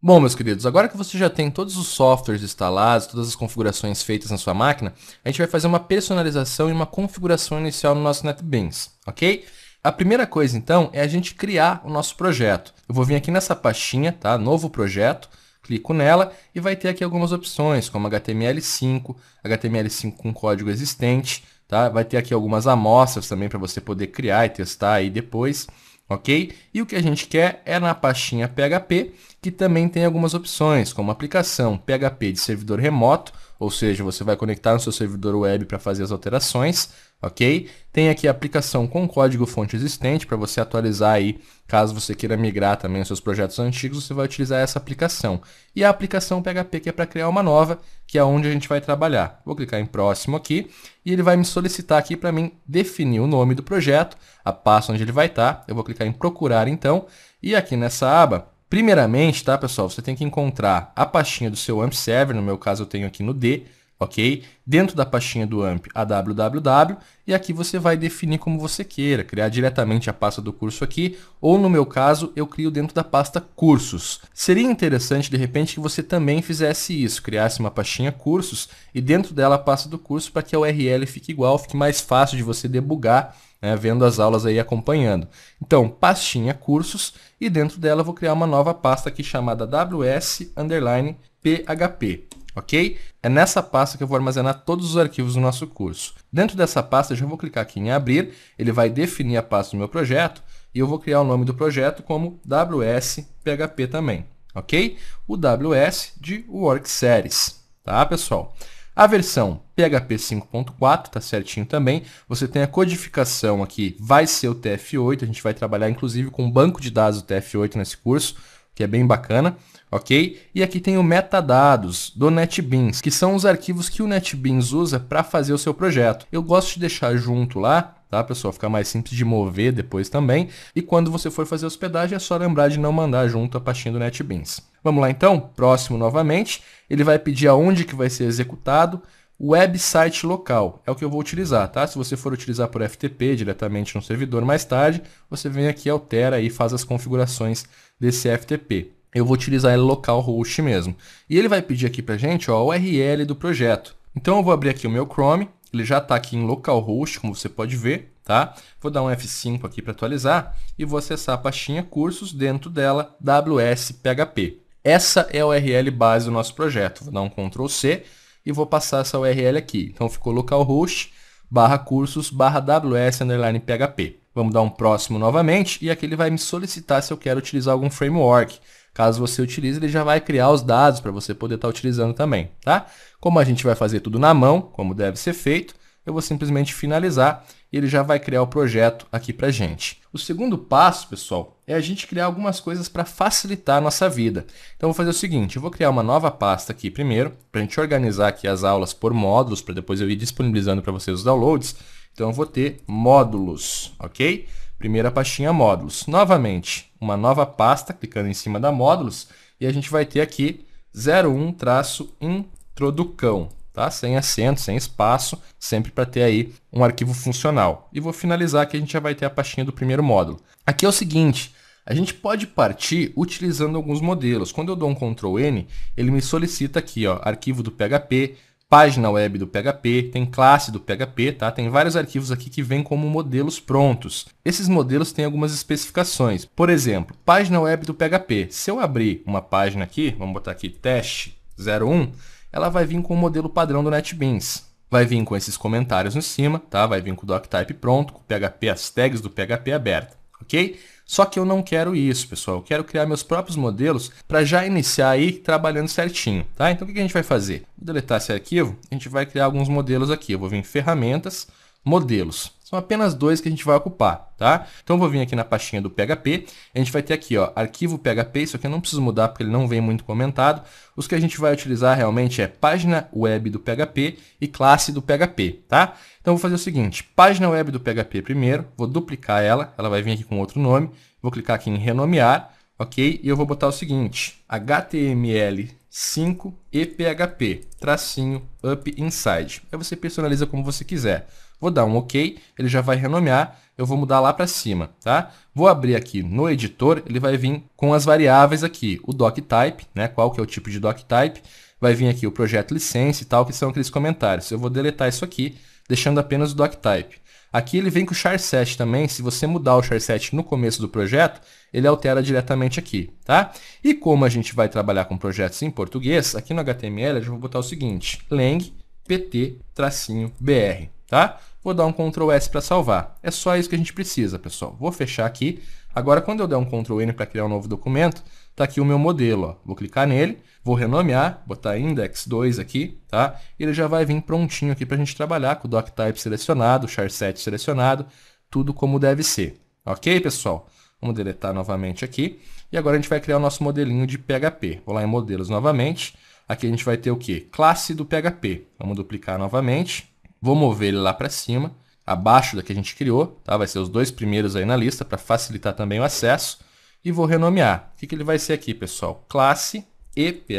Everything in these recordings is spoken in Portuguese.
Bom, meus queridos, agora que você já tem todos os softwares instalados, todas as configurações feitas na sua máquina, a gente vai fazer uma personalização e uma configuração inicial no nosso NetBeans, ok? A primeira coisa, então, é a gente criar o nosso projeto. Eu vou vir aqui nessa pastinha, tá? Novo projeto, clico nela e vai ter aqui algumas opções, como HTML5, HTML5 com código existente, tá? Vai ter aqui algumas amostras também para você poder criar e testar aí depois ok? E o que a gente quer é na pastinha PHP, que também tem algumas opções, como aplicação PHP de servidor remoto, ou seja, você vai conectar no seu servidor web para fazer as alterações, ok? Tem aqui a aplicação com código fonte existente para você atualizar aí, caso você queira migrar também os seus projetos antigos, você vai utilizar essa aplicação. E a aplicação PHP que é para criar uma nova, que é onde a gente vai trabalhar. Vou clicar em próximo aqui e ele vai me solicitar aqui para mim definir o nome do projeto, a pasta onde ele vai estar. Tá. Eu vou clicar em procurar então e aqui nessa aba Primeiramente, tá, pessoal, você tem que encontrar a pastinha do seu AMP Server, no meu caso eu tenho aqui no D, ok? Dentro da pastinha do AMP, a www, e aqui você vai definir como você queira, criar diretamente a pasta do curso aqui, ou no meu caso, eu crio dentro da pasta cursos. Seria interessante, de repente, que você também fizesse isso, criasse uma pastinha cursos, e dentro dela a pasta do curso, para que a URL fique igual, fique mais fácil de você debugar, né, vendo as aulas aí acompanhando. Então, pastinha cursos, e dentro dela eu vou criar uma nova pasta aqui chamada ws_php ok? É nessa pasta que eu vou armazenar todos os arquivos do nosso curso. Dentro dessa pasta, eu já vou clicar aqui em abrir, ele vai definir a pasta do meu projeto e eu vou criar o nome do projeto como WSPHP também, ok? O WS de Work Series, tá pessoal? A versão PHP 5.4 está certinho também. Você tem a codificação aqui, vai ser o TF8. A gente vai trabalhar inclusive com o banco de dados do TF8 nesse curso, que é bem bacana ok? E aqui tem o metadados do NetBeans, que são os arquivos que o NetBeans usa para fazer o seu projeto. Eu gosto de deixar junto lá, tá pessoal? Fica mais simples de mover depois também. E quando você for fazer hospedagem, é só lembrar de não mandar junto a pastinha do NetBeans. Vamos lá então, próximo novamente. Ele vai pedir aonde que vai ser executado. Website local é o que eu vou utilizar, tá? Se você for utilizar por FTP diretamente no servidor mais tarde, você vem aqui, altera e faz as configurações desse FTP eu vou utilizar ele localhost mesmo. E ele vai pedir aqui pra gente ó, a URL do projeto. Então eu vou abrir aqui o meu Chrome, ele já está aqui em localhost, como você pode ver, tá? Vou dar um F5 aqui para atualizar e vou acessar a pastinha cursos, dentro dela WSPHP. Essa é a URL base do nosso projeto. Vou dar um Ctrl C e vou passar essa URL aqui. Então ficou localhost barra cursos barra ws underline php. Vamos dar um próximo novamente e aqui ele vai me solicitar se eu quero utilizar algum framework. Caso você utilize, ele já vai criar os dados para você poder estar tá utilizando também, tá? Como a gente vai fazer tudo na mão, como deve ser feito, eu vou simplesmente finalizar e ele já vai criar o projeto aqui para gente. O segundo passo, pessoal, é a gente criar algumas coisas para facilitar a nossa vida. Então, vou fazer o seguinte, eu vou criar uma nova pasta aqui primeiro, para a gente organizar aqui as aulas por módulos, para depois eu ir disponibilizando para vocês os downloads. Então, eu vou ter módulos, ok? Primeira pastinha módulos. Novamente, uma nova pasta, clicando em cima da módulos, e a gente vai ter aqui 01-introducão, tá? Sem acento, sem espaço, sempre para ter aí um arquivo funcional. E vou finalizar que a gente já vai ter a pastinha do primeiro módulo. Aqui é o seguinte, a gente pode partir utilizando alguns modelos. Quando eu dou um Ctrl N, ele me solicita aqui, ó, arquivo do PHP, página web do PHP, tem classe do PHP, tá? Tem vários arquivos aqui que vêm como modelos prontos. Esses modelos têm algumas especificações. Por exemplo, página web do PHP. Se eu abrir uma página aqui, vamos botar aqui teste 01, ela vai vir com o modelo padrão do NetBeans. Vai vir com esses comentários em cima, tá? Vai vir com o doctype pronto, com o PHP, as tags do PHP aberta, ok? Só que eu não quero isso, pessoal. Eu quero criar meus próprios modelos para já iniciar aí trabalhando certinho, tá? Então o que a gente vai fazer? Vou deletar esse arquivo, a gente vai criar alguns modelos aqui. Eu vou vir em ferramentas, modelos. São apenas dois que a gente vai ocupar, tá? Então vou vir aqui na pastinha do PHP, a gente vai ter aqui, ó, arquivo PHP, isso aqui eu não preciso mudar porque ele não vem muito comentado. Os que a gente vai utilizar realmente é página web do PHP e classe do PHP, tá? Então vou fazer o seguinte, página web do PHP primeiro, vou duplicar ela, ela vai vir aqui com outro nome, vou clicar aqui em renomear, ok? E eu vou botar o seguinte, HTML 5 e PHP, tracinho up inside. Aí você personaliza como você quiser. Vou dar um OK, ele já vai renomear, eu vou mudar lá para cima, tá? Vou abrir aqui no editor, ele vai vir com as variáveis aqui, o doctype, né? Qual que é o tipo de doctype? Vai vir aqui o projeto licença e tal, que são aqueles comentários. Eu vou deletar isso aqui, deixando apenas o doctype. Aqui ele vem com o charset também, se você mudar o charset no começo do projeto, ele altera diretamente aqui, tá? E como a gente vai trabalhar com projetos em português, aqui no HTML eu vou botar o seguinte, lang pt-br, tá? Vou dar um Ctrl S para salvar. É só isso que a gente precisa, pessoal. Vou fechar aqui. Agora, quando eu der um Ctrl N para criar um novo documento, está aqui o meu modelo. Ó. Vou clicar nele, vou renomear, botar index 2 aqui, tá? Ele já vai vir prontinho aqui para a gente trabalhar com o doctype selecionado, o charset selecionado, tudo como deve ser. Ok, pessoal? Vamos deletar novamente aqui. E agora a gente vai criar o nosso modelinho de PHP. Vou lá em modelos novamente. Aqui a gente vai ter o quê? Classe do PHP. Vamos duplicar novamente. Vou mover ele lá para cima, abaixo da que a gente criou, tá? Vai ser os dois primeiros aí na lista para facilitar também o acesso. E vou renomear. O que, que ele vai ser aqui, pessoal? Classe ephp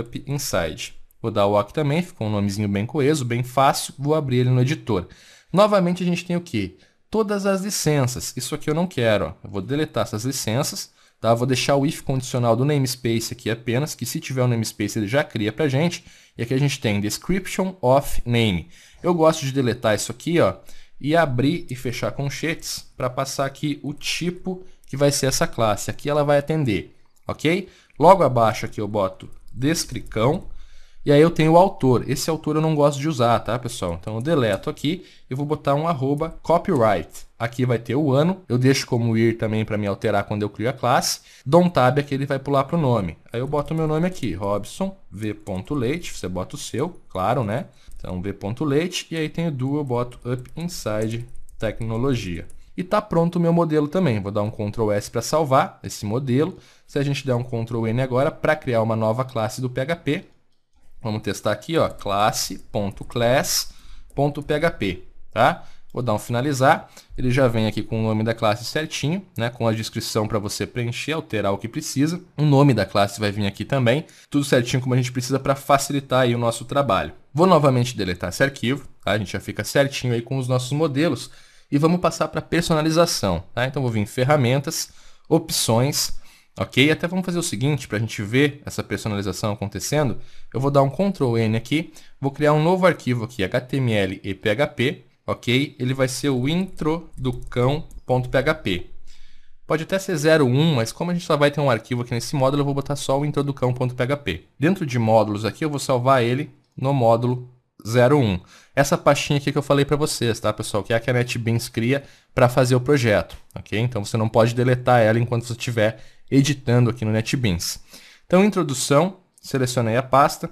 upinside Vou dar o OK também, ficou um nomezinho bem coeso, bem fácil. Vou abrir ele no editor. Novamente a gente tem o que? Todas as licenças. Isso aqui eu não quero. Ó. Eu vou deletar essas licenças. Tá? Vou deixar o if condicional do namespace aqui apenas, que se tiver o um namespace ele já cria para gente. E aqui a gente tem description of name. Eu gosto de deletar isso aqui ó, e abrir e fechar conchetes para passar aqui o tipo que vai ser essa classe. Aqui ela vai atender, ok? Logo abaixo aqui eu boto descricão. E aí eu tenho o autor. Esse autor eu não gosto de usar, tá, pessoal? Então eu deleto aqui e vou botar um arroba copyright. Aqui vai ter o ano. Eu deixo como ir também para me alterar quando eu crio a classe. Don't um tab aqui, ele vai pular para o nome. Aí eu boto o meu nome aqui, Robson v.leite. Você bota o seu, claro, né? Então v.leite. E aí tem o do, eu boto up inside tecnologia. E tá pronto o meu modelo também. Vou dar um Ctrl S para salvar esse modelo. Se a gente der um Ctrl N agora para criar uma nova classe do PHP, vamos testar aqui, ó, classe.class.php, tá? Vou dar um finalizar. Ele já vem aqui com o nome da classe certinho, né? com a descrição para você preencher, alterar o que precisa. O nome da classe vai vir aqui também. Tudo certinho como a gente precisa para facilitar aí o nosso trabalho. Vou novamente deletar esse arquivo. Tá? A gente já fica certinho aí com os nossos modelos. E vamos passar para personalização. Tá? Então vou vir em ferramentas, opções, ok? Até vamos fazer o seguinte, para a gente ver essa personalização acontecendo, eu vou dar um Ctrl N aqui, vou criar um novo arquivo aqui, HTML e PHP, ok? Ele vai ser o intro do cão.php. Pode até ser 01, mas como a gente só vai ter um arquivo aqui nesse módulo, eu vou botar só o introducão.php. Dentro de módulos aqui, eu vou salvar ele no módulo 01. Essa pastinha aqui que eu falei para vocês, tá, pessoal? Que é a que a NetBeans cria para fazer o projeto, ok? Então você não pode deletar ela enquanto você estiver editando aqui no NetBeans. Então, introdução, selecionei a pasta,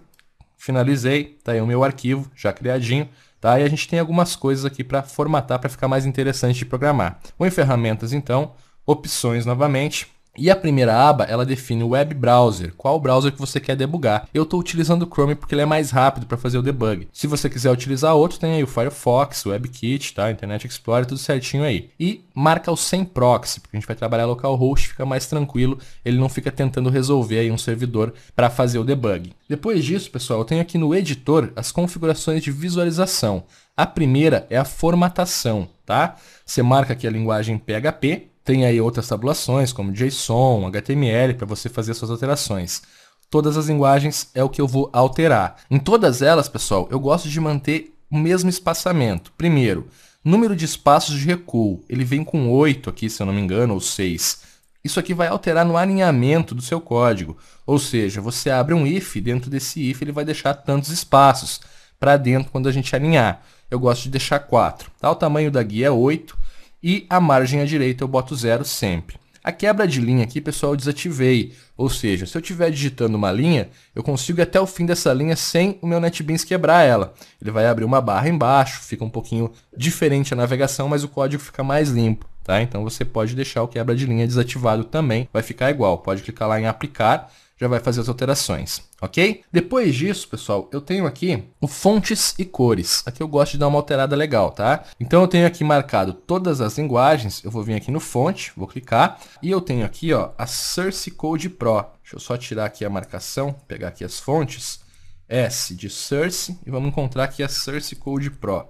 finalizei, tá aí o meu arquivo já criadinho. Tá? E a gente tem algumas coisas aqui para formatar para ficar mais interessante de programar. Ou em ferramentas, então, opções novamente. E a primeira aba, ela define o web browser, qual browser que você quer debugar. Eu estou utilizando o Chrome porque ele é mais rápido para fazer o debug. Se você quiser utilizar outro, tem aí o Firefox, o WebKit, tá? Internet Explorer, tudo certinho aí. E marca o sem proxy, porque a gente vai trabalhar localhost, fica mais tranquilo, ele não fica tentando resolver aí um servidor para fazer o debug. Depois disso, pessoal, eu tenho aqui no editor as configurações de visualização. A primeira é a formatação, tá? Você marca aqui a linguagem PHP, tem aí outras tabulações, como JSON, HTML, para você fazer suas alterações. Todas as linguagens é o que eu vou alterar. Em todas elas, pessoal, eu gosto de manter o mesmo espaçamento. Primeiro, número de espaços de recuo. Ele vem com 8 aqui, se eu não me engano, ou 6. Isso aqui vai alterar no alinhamento do seu código. Ou seja, você abre um if, dentro desse if ele vai deixar tantos espaços para dentro quando a gente alinhar. Eu gosto de deixar 4. Tá? O tamanho da guia é 8. E a margem à direita eu boto zero sempre. A quebra de linha aqui, pessoal, eu desativei. Ou seja, se eu estiver digitando uma linha, eu consigo ir até o fim dessa linha sem o meu NetBeans quebrar ela. Ele vai abrir uma barra embaixo, fica um pouquinho diferente a navegação, mas o código fica mais limpo. Tá? Então você pode deixar o quebra de linha desativado também, vai ficar igual. Pode clicar lá em aplicar, já vai fazer as alterações, ok? Depois disso, pessoal, eu tenho aqui o fontes e cores. Aqui eu gosto de dar uma alterada legal, tá? Então eu tenho aqui marcado todas as linguagens, eu vou vir aqui no fonte, vou clicar, e eu tenho aqui ó, a Source Code Pro. Deixa eu só tirar aqui a marcação, pegar aqui as fontes, S de Source, e vamos encontrar aqui a Source Code Pro.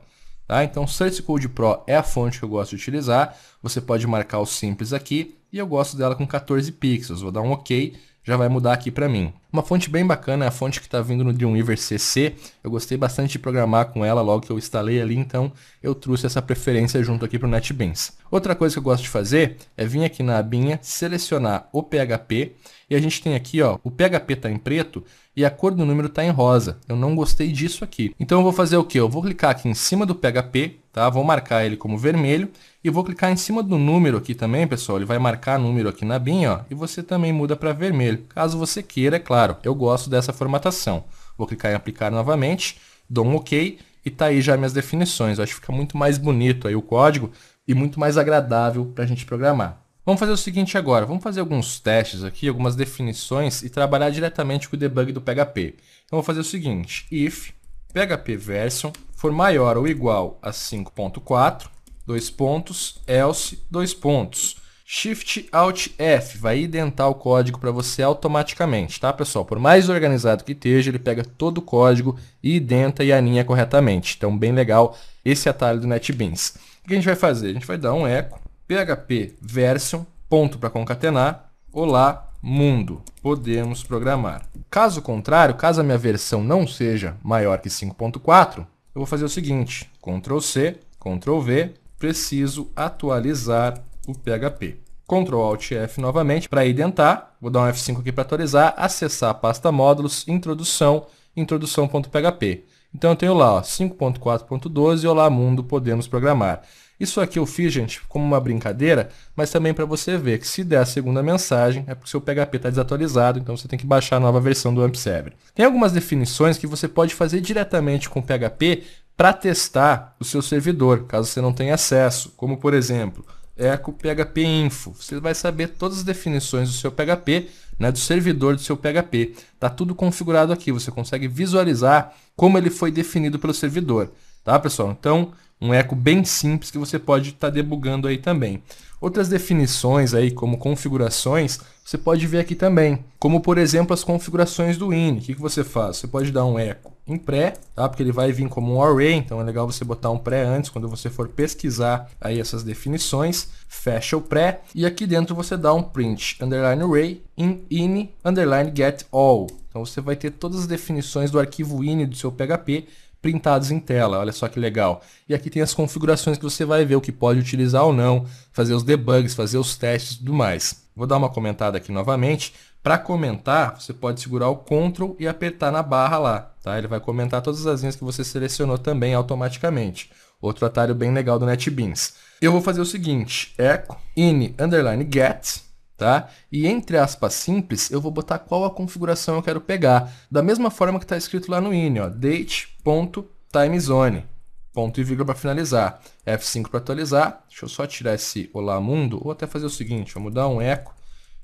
Tá? Então, Source Code Pro é a fonte que eu gosto de utilizar. Você pode marcar o simples aqui e eu gosto dela com 14 pixels. Vou dar um OK já vai mudar aqui para mim. Uma fonte bem bacana, a fonte que está vindo no Dreamweaver CC. Eu gostei bastante de programar com ela logo que eu instalei ali, então eu trouxe essa preferência junto aqui para o NetBeans. Outra coisa que eu gosto de fazer é vir aqui na abinha, selecionar o PHP e a gente tem aqui, ó, o PHP está em preto e a cor do número está em rosa. Eu não gostei disso aqui. Então eu vou fazer o que? Eu vou clicar aqui em cima do PHP, tá? Vou marcar ele como vermelho e vou clicar em cima do número aqui também, pessoal. Ele vai marcar número aqui na BIM, ó, e você também muda para vermelho, caso você queira, é claro claro, eu gosto dessa formatação. Vou clicar em aplicar novamente, dou um OK e tá aí já minhas definições. Eu acho que fica muito mais bonito aí o código e muito mais agradável para a gente programar. Vamos fazer o seguinte agora, vamos fazer alguns testes aqui, algumas definições e trabalhar diretamente com o debug do PHP. Então vou fazer o seguinte, if PHP version for maior ou igual a 5.4, dois pontos, else, dois pontos. Shift Alt F vai identar o código para você automaticamente, tá, pessoal? Por mais organizado que esteja, ele pega todo o código e indenta e aninha corretamente. Então, bem legal esse atalho do NetBeans. O que a gente vai fazer? A gente vai dar um eco php version ponto para concatenar olá mundo podemos programar. Caso contrário, caso a minha versão não seja maior que 5.4, eu vou fazer o seguinte: Ctrl C, Ctrl V, preciso atualizar o PHP. Ctrl Alt F novamente para identar. Vou dar um F5 aqui para atualizar, acessar a pasta módulos, introdução, introdução.php. Então eu tenho lá 5.4.12, olá mundo, podemos programar. Isso aqui eu fiz, gente, como uma brincadeira, mas também para você ver que se der a segunda mensagem, é porque seu PHP está desatualizado, então você tem que baixar a nova versão do AmpServer. Tem algumas definições que você pode fazer diretamente com o PHP para testar o seu servidor, caso você não tenha acesso, como por exemplo, é o PHP info. Você vai saber todas as definições do seu PHP, né, do servidor do seu PHP. Tá tudo configurado aqui, você consegue visualizar como ele foi definido pelo servidor. Tá, pessoal? Então, um eco bem simples que você pode estar tá debugando aí também. Outras definições aí, como configurações, você pode ver aqui também. Como, por exemplo, as configurações do IN. O que, que você faz? Você pode dar um eco em pré, tá? Porque ele vai vir como um array, então é legal você botar um pré antes quando você for pesquisar aí essas definições. Fecha o pré e aqui dentro você dá um print underline array in, in underline get all. Então você vai ter todas as definições do arquivo ini do seu PHP printados em tela. Olha só que legal. E aqui tem as configurações que você vai ver o que pode utilizar ou não, fazer os debugs, fazer os testes e tudo mais. Vou dar uma comentada aqui novamente. Para comentar, você pode segurar o Ctrl e apertar na barra lá. Tá? Ele vai comentar todas as linhas que você selecionou também automaticamente. Outro atalho bem legal do NetBeans. Eu vou fazer o seguinte, echo in underline get Tá? E entre aspas simples, eu vou botar qual a configuração eu quero pegar. Da mesma forma que está escrito lá no INE, ó, date.timezone, ponto e vírgula para finalizar, F5 para atualizar, deixa eu só tirar esse olá mundo, ou até fazer o seguinte, vou mudar um eco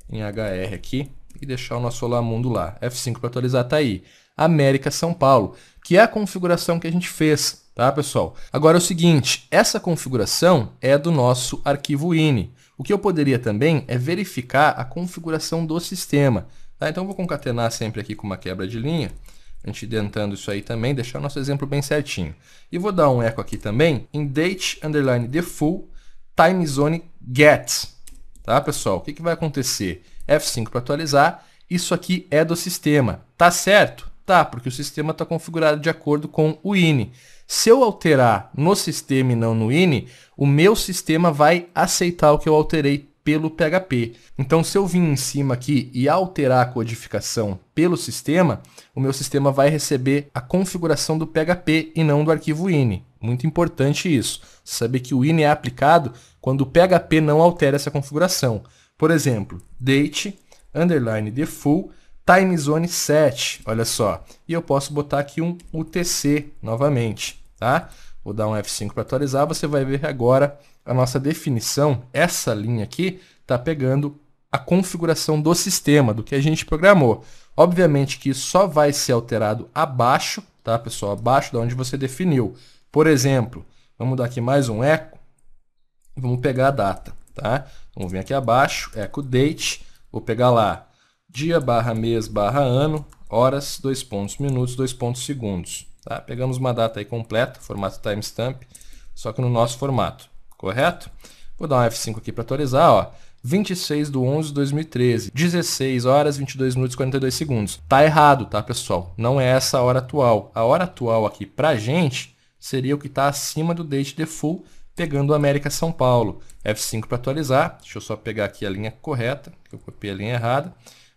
em HR aqui e deixar o nosso olá mundo lá, F5 para atualizar está aí, América São Paulo, que é a configuração que a gente fez tá, pessoal? Agora é o seguinte, essa configuração é do nosso arquivo ini. O que eu poderia também é verificar a configuração do sistema. Tá? Então, vou concatenar sempre aqui com uma quebra de linha, a gente dentando isso aí também, deixar o nosso exemplo bem certinho. E vou dar um eco aqui também em date underline default time zone get. Tá, pessoal? O que, que vai acontecer? F5 para atualizar. Isso aqui é do sistema. Tá certo? Tá, porque o sistema está configurado de acordo com o INI. Se eu alterar no sistema e não no INI, o meu sistema vai aceitar o que eu alterei pelo PHP. Então, se eu vir em cima aqui e alterar a codificação pelo sistema, o meu sistema vai receber a configuração do PHP e não do arquivo INI. Muito importante isso. Saber que o INI é aplicado quando o PHP não altera essa configuração. Por exemplo, date underline default Time Zone 7, olha só. E eu posso botar aqui um UTC novamente, tá? Vou dar um F5 para atualizar, você vai ver agora a nossa definição, essa linha aqui, está pegando a configuração do sistema, do que a gente programou. Obviamente que isso só vai ser alterado abaixo, tá pessoal? Abaixo de onde você definiu. Por exemplo, vamos dar aqui mais um eco, vamos pegar a data, tá? Vamos vir aqui abaixo, eco date, vou pegar lá dia barra mês barra ano, horas, dois pontos minutos, dois pontos segundos. Tá? Pegamos uma data aí completa, formato timestamp, só que no nosso formato, correto? Vou dar um F5 aqui para atualizar, ó. 26 de 11 de 2013, 16 horas 22 minutos e 42 segundos. Tá errado, tá, pessoal? Não é essa a hora atual. A hora atual aqui pra gente seria o que está acima do date default, pegando o América São Paulo. F5 para atualizar. Deixa eu só pegar aqui a linha correta, que eu copiei a linha errada.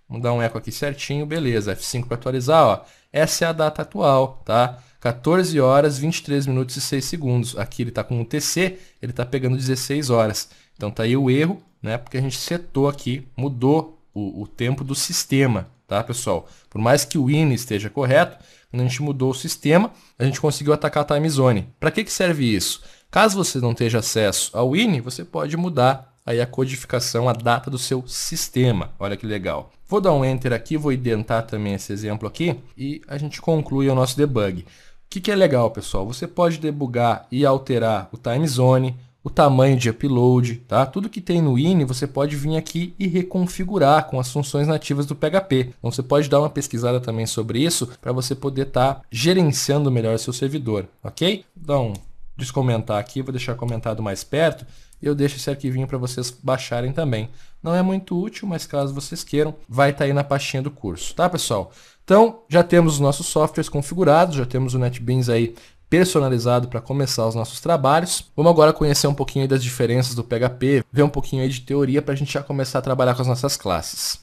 Vamos dar um eco aqui certinho, beleza. F5 para atualizar, ó. Essa é a data atual, tá? 14 horas, 23 minutos e 6 segundos. Aqui ele está com o TC, ele está pegando 16 horas. Então tá aí o erro, né? Porque a gente setou aqui, mudou o, o tempo do sistema, tá, pessoal? Por mais que o IN esteja correto, quando a gente mudou o sistema, a gente conseguiu atacar a time zone. Para que, que serve isso? Caso você não tenha acesso ao IN, você pode mudar aí a codificação, a data do seu sistema. Olha que legal. Vou dar um Enter aqui, vou identar também esse exemplo aqui e a gente conclui o nosso debug. O que, que é legal, pessoal? Você pode debugar e alterar o time zone, o tamanho de upload, tá? Tudo que tem no INI você pode vir aqui e reconfigurar com as funções nativas do PHP. Então você pode dar uma pesquisada também sobre isso para você poder estar tá gerenciando melhor seu servidor, ok? Então, descomentar aqui, vou deixar comentado mais perto eu deixo esse arquivinho para vocês baixarem também. Não é muito útil, mas caso vocês queiram, vai estar tá aí na pastinha do curso, tá pessoal? Então, já temos os nossos softwares configurados, já temos o NetBeans aí personalizado para começar os nossos trabalhos. Vamos agora conhecer um pouquinho das diferenças do PHP, ver um pouquinho aí de teoria para a gente já começar a trabalhar com as nossas classes.